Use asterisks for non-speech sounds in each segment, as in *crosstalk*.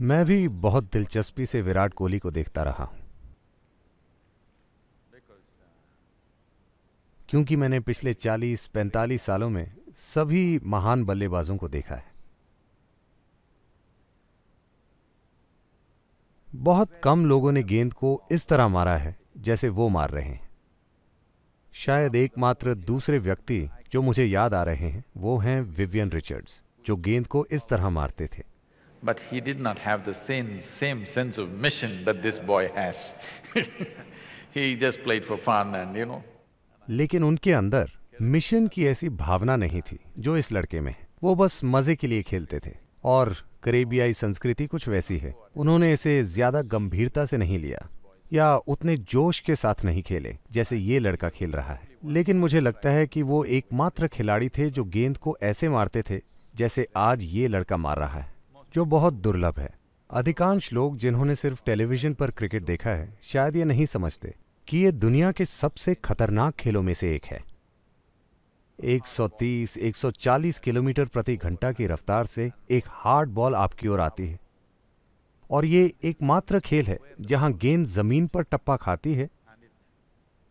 मैं भी बहुत दिलचस्पी से विराट कोहली को देखता रहा हूं क्योंकि मैंने पिछले 40-45 सालों में सभी महान बल्लेबाजों को देखा है बहुत कम लोगों ने गेंद को इस तरह मारा है जैसे वो मार रहे हैं शायद एकमात्र दूसरे व्यक्ति जो मुझे याद आ रहे हैं वो हैं विवियन रिचर्ड्स जो गेंद को इस तरह मारते थे But he did not have the same, same sense of mission that this boy has. *laughs* he just played for fun and you know. लेकिन उनके अंदर मिशन की ऐसी भावना नहीं थी जो इस लड़के में वो बस मजे के लिए खेलते थे और करेबियाई संस्कृति कुछ वैसी है उन्होंने इसे ज्यादा गंभीरता से नहीं लिया या उतने जोश के साथ नहीं खेले जैसे ये लड़का खेल रहा है लेकिन मुझे लगता है कि वो एकमात्र खिलाड़ी थे जो गेंद को ऐसे मारते थे जैसे आज ये लड़का मार रहा है जो बहुत दुर्लभ है अधिकांश लोग जिन्होंने सिर्फ टेलीविजन पर क्रिकेट देखा है शायद ये नहीं समझते कि ये दुनिया के सबसे खतरनाक खेलों में से एक है 130, 140 किलोमीटर प्रति घंटा की रफ्तार से एक हार्ड बॉल आपकी ओर आती है और ये एकमात्र खेल है जहां गेंद जमीन पर टप्पा खाती है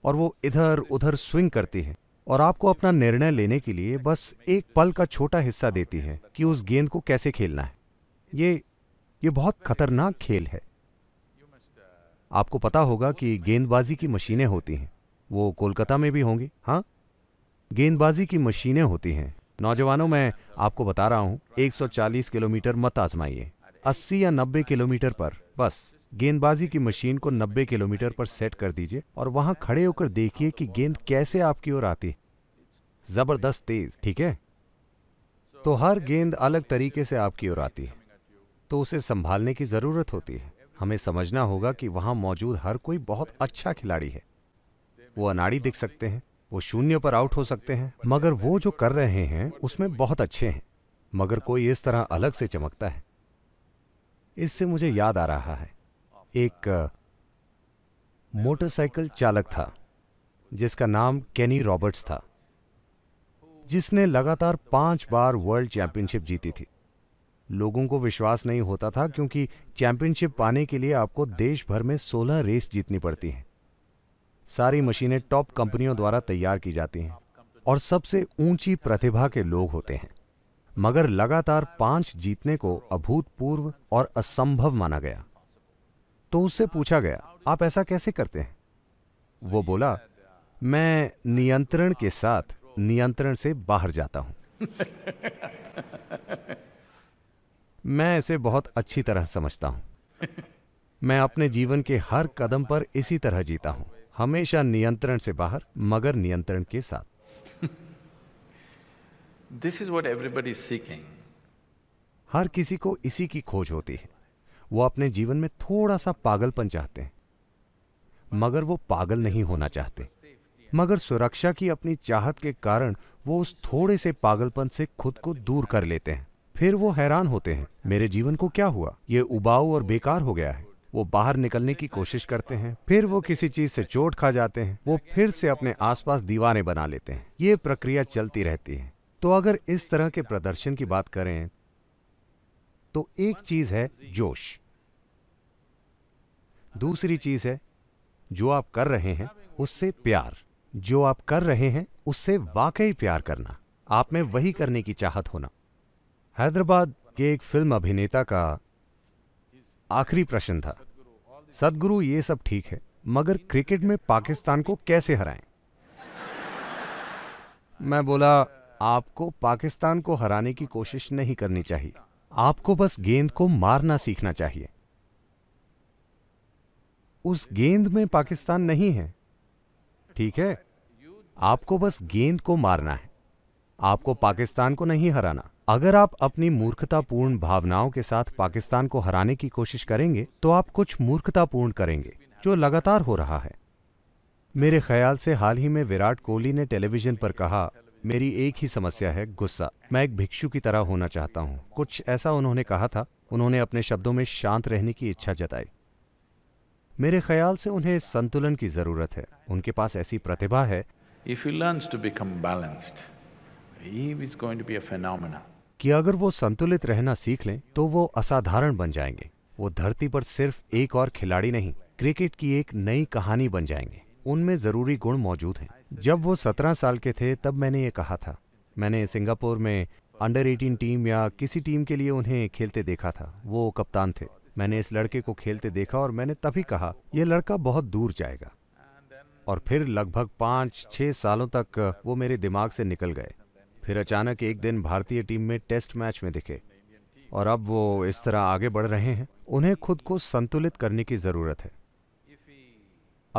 और वो इधर उधर स्विंग करती है और आपको अपना निर्णय लेने के लिए बस एक पल का छोटा हिस्सा देती है कि उस गेंद को कैसे खेलना है ये ये बहुत खतरनाक खेल है आपको पता होगा कि गेंदबाजी की मशीनें होती हैं वो कोलकाता में भी होंगी हाँ गेंदबाजी की मशीनें होती हैं नौजवानों मैं आपको बता रहा हूँ 140 किलोमीटर मत आजमाइए 80 या 90 किलोमीटर पर बस गेंदबाजी की मशीन को 90 किलोमीटर पर सेट कर दीजिए और वहां खड़े होकर देखिए कि गेंद कैसे आपकी ओर आती जबरदस्त तेज ठीक है तो हर गेंद अलग तरीके से आपकी ओर आती है तो उसे संभालने की ज़रूरत होती है हमें समझना होगा कि वहां मौजूद हर कोई बहुत अच्छा खिलाड़ी है वो अनाड़ी दिख सकते हैं वो शून्य पर आउट हो सकते हैं मगर वो जो कर रहे हैं उसमें बहुत अच्छे हैं मगर कोई इस तरह अलग से चमकता है इससे मुझे याद आ रहा है एक मोटरसाइकिल चालक था जिसका नाम केनी रॉबर्ट्स था जिसने लगातार पांच बार वर्ल्ड चैंपियनशिप जीती थी लोगों को विश्वास नहीं होता था क्योंकि चैंपियनशिप पाने के लिए आपको देश भर में 16 रेस जीतनी पड़ती हैं सारी मशीनें टॉप कंपनियों द्वारा तैयार की जाती हैं और सबसे ऊंची प्रतिभा के लोग होते हैं मगर लगातार पांच जीतने को अभूतपूर्व और असंभव माना गया तो उससे पूछा गया आप ऐसा कैसे करते हैं वो बोला मैं नियंत्रण के साथ नियंत्रण से बाहर जाता हूं *laughs* मैं इसे बहुत अच्छी तरह समझता हूँ मैं अपने जीवन के हर कदम पर इसी तरह जीता हूँ हमेशा नियंत्रण से बाहर मगर नियंत्रण के साथ this is what everybody seeking हर किसी को इसी की खोज होती है वो अपने जीवन में थोड़ा सा पागलपन चाहते हैं मगर वो पागल नहीं होना चाहते मगर सुरक्षा की अपनी चाहत के कारण वो उस थोड़े से पागलपन से खुद को दूर कर लेते हैं फिर वो हैरान होते हैं मेरे जीवन को क्या हुआ ये उबाऊ और बेकार हो गया है वो बाहर निकलने की कोशिश करते हैं फिर वो किसी चीज से चोट खा जाते हैं वो फिर से अपने आसपास दीवारें बना लेते हैं ये प्रक्रिया चलती रहती है तो अगर इस तरह के प्रदर्शन की बात करें तो एक चीज है जोश दूसरी चीज है जो आप कर रहे हैं उससे प्यार जो आप कर रहे हैं उससे वाकई प्यार करना आप में वही करने की चाहत होना हैदराबाद के एक फिल्म अभिनेता का आखिरी प्रश्न था सदगुरु ये सब ठीक है मगर क्रिकेट में पाकिस्तान को कैसे हराएं मैं बोला आपको पाकिस्तान को हराने की कोशिश नहीं करनी चाहिए आपको बस गेंद को मारना सीखना चाहिए उस गेंद में पाकिस्तान नहीं है ठीक है आपको बस गेंद को मारना है आपको पाकिस्तान को नहीं हराना अगर आप अपनी मूर्खतापूर्ण भावनाओं के साथ पाकिस्तान को हराने की कोशिश करेंगे तो आप कुछ मूर्खतापूर्ण करेंगे जो लगातार हो रहा है मेरे ख्याल से हाल ही में विराट कोहली ने टेलीविजन पर कहा मेरी एक ही समस्या है गुस्सा मैं एक भिक्षु की तरह होना चाहता हूँ कुछ ऐसा उन्होंने कहा था उन्होंने अपने शब्दों में शांत रहने की इच्छा जताई मेरे ख्याल से उन्हें संतुलन की जरूरत है उनके पास ऐसी प्रतिभा है कि अगर वो संतुलित रहना सीख लें तो वो असाधारण बन जाएंगे वो धरती पर सिर्फ एक और खिलाड़ी नहीं क्रिकेट की एक नई कहानी बन जाएंगे उनमें ज़रूरी गुण मौजूद हैं जब वो सत्रह साल के थे तब मैंने ये कहा था मैंने सिंगापुर में अंडर एटीन टीम या किसी टीम के लिए उन्हें खेलते देखा था वो कप्तान थे मैंने इस लड़के को खेलते देखा और मैंने तभी कहा यह लड़का बहुत दूर जाएगा और फिर लगभग पाँच छः सालों तक वो मेरे दिमाग से निकल गए फिर अचानक एक दिन भारतीय टीम में टेस्ट मैच में दिखे और अब वो इस तरह आगे बढ़ रहे हैं उन्हें खुद को संतुलित करने की ज़रूरत है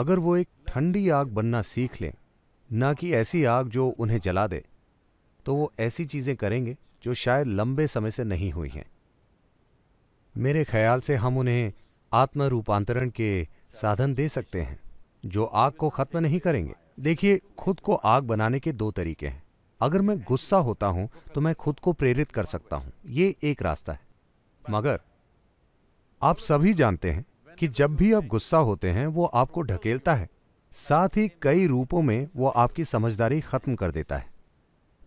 अगर वो एक ठंडी आग बनना सीख लें ना कि ऐसी आग जो उन्हें जला दे तो वो ऐसी चीज़ें करेंगे जो शायद लंबे समय से नहीं हुई हैं मेरे ख्याल से हम उन्हें आत्म रूपांतरण के साधन दे सकते हैं जो आग को ख़त्म नहीं करेंगे देखिए खुद को आग बनाने के दो तरीके हैं अगर मैं गुस्सा होता हूं तो मैं खुद को प्रेरित कर सकता हूं ये एक रास्ता है मगर आप सभी जानते हैं कि जब भी आप गुस्सा होते हैं वो आपको ढकेलता है साथ ही कई रूपों में वो आपकी समझदारी खत्म कर देता है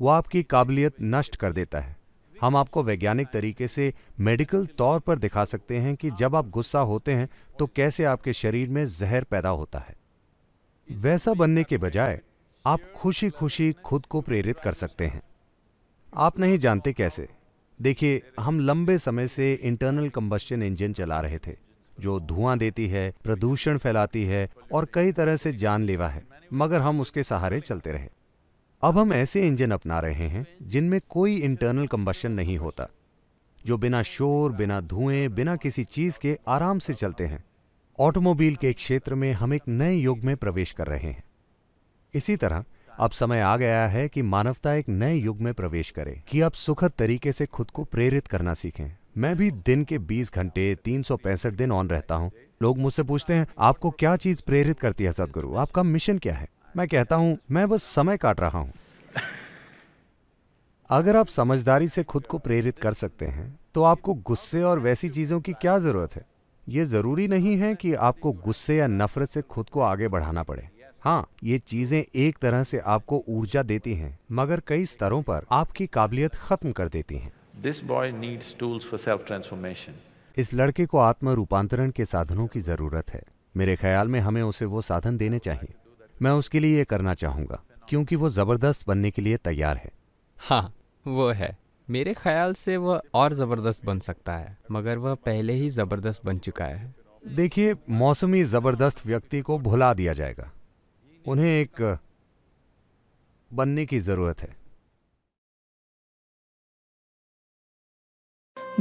वो आपकी काबिलियत नष्ट कर देता है हम आपको वैज्ञानिक तरीके से मेडिकल तौर पर दिखा सकते हैं कि जब आप गुस्सा होते हैं तो कैसे आपके शरीर में जहर पैदा होता है वैसा बनने के बजाय आप खुशी खुशी खुद को प्रेरित कर सकते हैं आप नहीं जानते कैसे देखिए हम लंबे समय से इंटरनल कंबस्शन इंजन चला रहे थे जो धुआं देती है प्रदूषण फैलाती है और कई तरह से जानलेवा है मगर हम उसके सहारे चलते रहे अब हम ऐसे इंजन अपना रहे हैं जिनमें कोई इंटरनल कंबस्टन नहीं होता जो बिना शोर बिना धुएं बिना किसी चीज के आराम से चलते हैं ऑटोमोबाइल के क्षेत्र में हम एक नए युग में प्रवेश कर रहे हैं इसी तरह अब समय आ गया है कि मानवता एक नए युग में प्रवेश करे कि आप सुखद तरीके से खुद को प्रेरित करना सीखें मैं भी दिन के 20 घंटे तीन दिन ऑन रहता हूँ लोग मुझसे पूछते हैं आपको क्या चीज प्रेरित करती है सदगुरु आपका मिशन क्या है मैं कहता हूं मैं बस समय काट रहा हूं अगर आप समझदारी से खुद को प्रेरित कर सकते हैं तो आपको गुस्से और वैसी चीजों की क्या जरूरत है ये जरूरी नहीं है कि आपको गुस्से या नफरत से खुद को आगे बढ़ाना पड़े हाँ ये चीजें एक तरह से आपको ऊर्जा देती हैं मगर कई स्तरों पर आपकी काबिलियत खत्म कर देती हैं this boy needs tools for self transformation इस लड़के को आत्म रूपांतरण के साधनों की जरूरत है मेरे ख्याल में हमें उसे वो साधन देने चाहिए मैं उसके लिए ये करना चाहूंगा क्योंकि वो जबरदस्त बनने के लिए तैयार है हाँ वो है मेरे ख्याल से वह और ज़बरदस्त बन सकता है मगर वह पहले ही ज़बरदस्त बन चुका है देखिए मौसमी ज़बरदस्त व्यक्ति को भुला दिया जाएगा उन्हें एक बनने की ज़रूरत है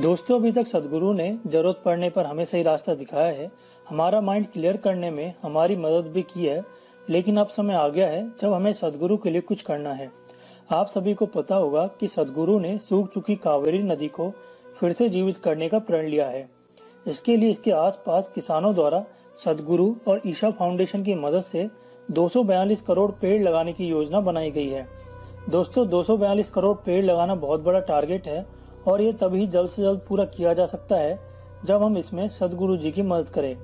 दोस्तों अभी तक सदगुरु ने जरूरत पड़ने पर हमें सही रास्ता दिखाया है हमारा माइंड क्लियर करने में हमारी मदद भी की है लेकिन अब समय आ गया है जब हमें सदगुरु के लिए कुछ करना है आप सभी को पता होगा कि सदगुरु ने सूख चुकी कावेरी नदी को फिर से जीवित करने का प्रण लिया है इसके लिए इसके आसपास किसानों द्वारा सदगुरु और ईशा फाउंडेशन की मदद से 242 करोड़ पेड़ लगाने की योजना बनाई गई है दोस्तों 242 करोड़ पेड़ लगाना बहुत बड़ा टारगेट है और ये तभी जल्द से जल्द पूरा किया जा सकता है जब हम इसमें सदगुरु जी की मदद करें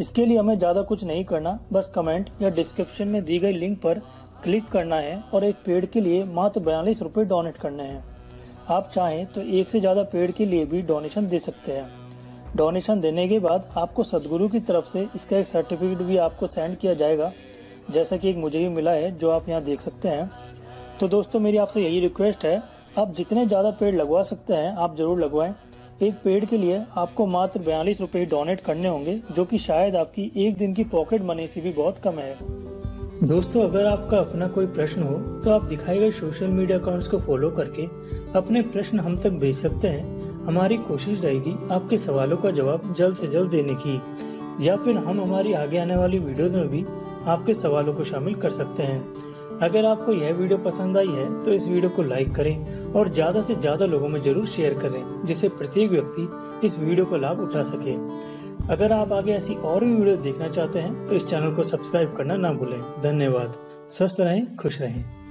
इसके लिए हमें ज्यादा कुछ नहीं करना बस कमेंट या डिस्क्रिप्शन में दी गई लिंक पर क्लिक करना है और एक पेड़ के लिए मात्र बयालीस रूपए डोनेट करने हैं आप चाहें तो एक से ज्यादा पेड़ के लिए भी डोनेशन दे सकते हैं डोनेशन देने के बाद आपको सदगुरु की तरफ से इसका एक सर्टिफिकेट भी आपको सेंड किया जाएगा जैसा कि एक मुझे भी मिला है जो आप यहाँ देख सकते हैं तो दोस्तों मेरी आपसे यही रिक्वेस्ट है आप जितने ज़्यादा पेड़ लगवा सकते हैं आप ज़रूर लगवाएं एक पेड़ के लिए आपको मात्र बयालीस रुपये डोनेट करने होंगे जो कि शायद आपकी एक दिन की पॉकेट मनी से भी बहुत कम है दोस्तों अगर आपका अपना कोई प्रश्न हो तो आप दिखाए गए सोशल मीडिया अकाउंट्स को फॉलो करके अपने प्रश्न हम तक भेज सकते हैं हमारी कोशिश रहेगी आपके सवालों का जवाब जल्द से जल्द देने की या फिर हम हमारी आगे आने वाली वीडियोस में भी आपके सवालों को शामिल कर सकते हैं अगर आपको यह वीडियो पसंद आई है तो इस वीडियो को लाइक करें और ज़्यादा से ज़्यादा लोगों में जरूर शेयर करें जिससे प्रत्येक व्यक्ति इस वीडियो को लाभ उठा सके अगर आप आगे ऐसी और भी वीडियो देखना चाहते हैं तो इस चैनल को सब्सक्राइब करना ना भूलें धन्यवाद स्वस्थ रहें खुश रहें